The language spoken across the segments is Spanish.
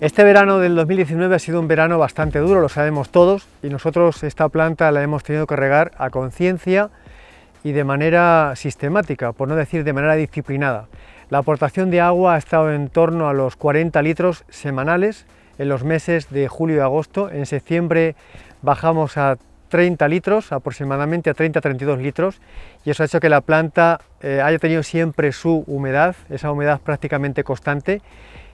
Este verano del 2019 ha sido un verano bastante duro, lo sabemos todos, y nosotros esta planta la hemos tenido que regar a conciencia y de manera sistemática, por no decir de manera disciplinada. La aportación de agua ha estado en torno a los 40 litros semanales en los meses de julio y agosto. En septiembre bajamos a 30 litros, aproximadamente a 30-32 litros, y eso ha hecho que la planta eh, haya tenido siempre su humedad, esa humedad prácticamente constante,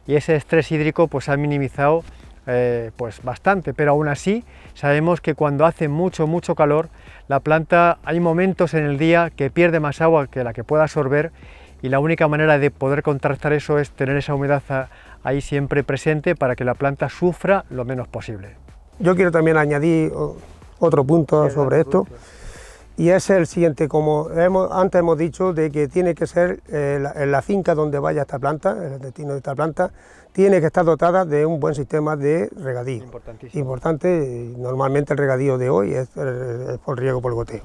y ese estrés hídrico pues ha minimizado eh, pues bastante, pero aún así sabemos que cuando hace mucho, mucho calor, la planta hay momentos en el día que pierde más agua que la que pueda absorber y la única manera de poder contrastar eso es tener esa humedad ahí siempre presente para que la planta sufra lo menos posible. Yo quiero también añadir otro punto sobre esto y es el siguiente, como antes hemos dicho, de que tiene que ser eh, en la, finca donde vaya esta planta, el destino de esta planta, tiene que estar dotada de un buen sistema de regadío. Importante, normalmente el regadío de hoy es, por riego por goteo.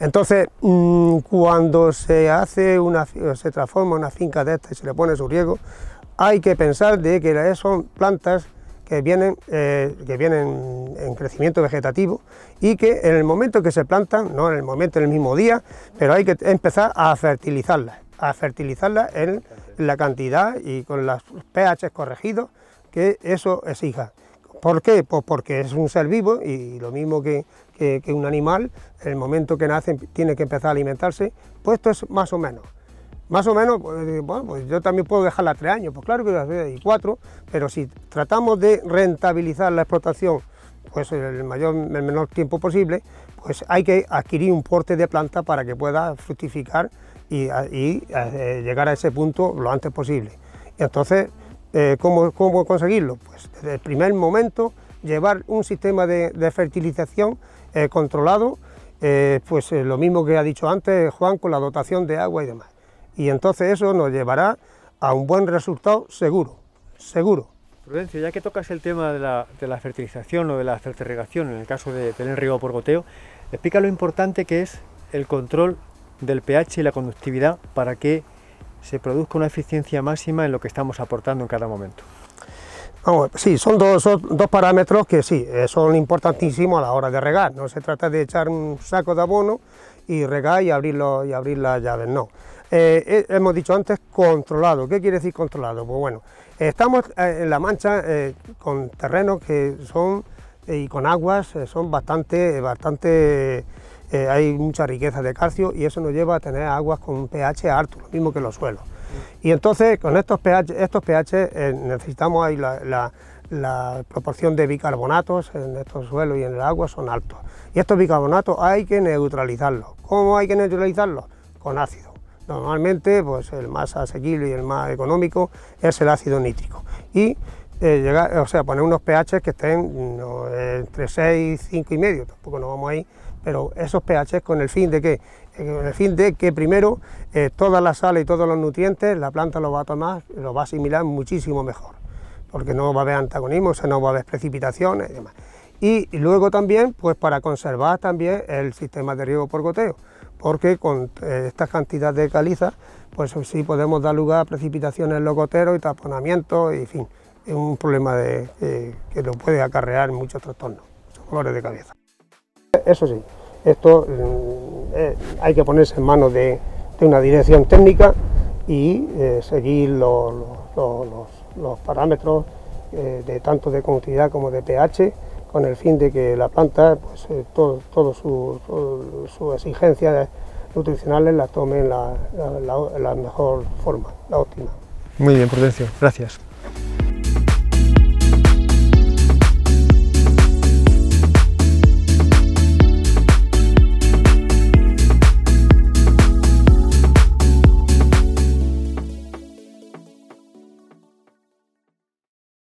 Entonces, mm, cuando se hace una, se transforma una finca de esta y se le pone su riego, hay que pensar de que son plantas que vienen, eh, que vienen en crecimiento vegetativo y que en el momento que se plantan, no en el momento, en el mismo día, pero hay que empezar a fertilizarlas, a fertilizarlas en la cantidad y con los pH corregidos que eso exija. ¿Por qué? Pues porque es un ser vivo y lo mismo que, que un animal, en el momento que nace tiene que empezar a alimentarse, pues esto es más o menos. Más o menos, pues, pues yo también puedo dejarla tres años, pues claro que hay cuatro, pero si tratamos de rentabilizar la explotación pues el mayor, el menor tiempo posible, pues hay que adquirir un porte de planta para que pueda fructificar y, eh, llegar a ese punto lo antes posible. entonces, eh, ¿cómo, conseguirlo? Pues desde el primer momento llevar un sistema de, fertilización eh, controlado, pues lo mismo que ha dicho antes Juan con la dotación de agua y demás y entonces eso nos llevará a un buen resultado seguro, seguro. Prudencio, ya que tocas el tema de la, fertilización o de la fertirrigación, en el caso de tener riego por goteo, explica lo importante que es el control del pH y la conductividad para que se produzca una eficiencia máxima en lo que estamos aportando en cada momento. sí, son dos, parámetros que sí, eh, son importantísimos a la hora de regar. No se trata de echar un saco de abono y regar y abrir, y abrir las llaves, no. Eh, eh, hemos dicho antes controlado. ¿Qué quiere decir controlado? Pues bueno, estamos eh, en La Mancha con terrenos que son y con aguas son bastante, bastante hay mucha riqueza de calcio y eso nos lleva a tener aguas con un pH alto, lo mismo que los suelos. Y entonces con estos pH, estos pH necesitamos ahí la, la, proporción de bicarbonatos en estos suelos y en el agua son altos. Y estos bicarbonatos hay que neutralizarlos. ¿Cómo hay que neutralizarlos? Con ácido. Normalmente, pues el más asequible y el más económico es el ácido nítrico. Y eh, llegar, o sea, poner unos pH que estén mm, entre 6 y 5 y medio, tampoco nos vamos ahí, pero esos pH con el fin de que, eh, con el fin de que primero eh, toda la sal y todos los nutrientes la planta los va a tomar, los va a asimilar muchísimo mejor, porque no va a haber antagonismo, no va a haber precipitaciones y demás y luego también pues para conservar también el sistema de riego por goteo porque con eh, esta cantidad de caliza pues sí podemos dar lugar a precipitaciones en los y taponamientos y en fin es un problema que lo puede acarrear muchos trastornos dolores de cabeza eso sí esto mm, eh, hay que ponerse en manos de, una dirección técnica y eh, seguir los, parámetros de tanto de continuidad como de pH con el fin de que la planta, pues sus eh, todo, todo nutricionales la tomen en la, la mejor forma, la óptima. Muy bien, Prudencio, gracias.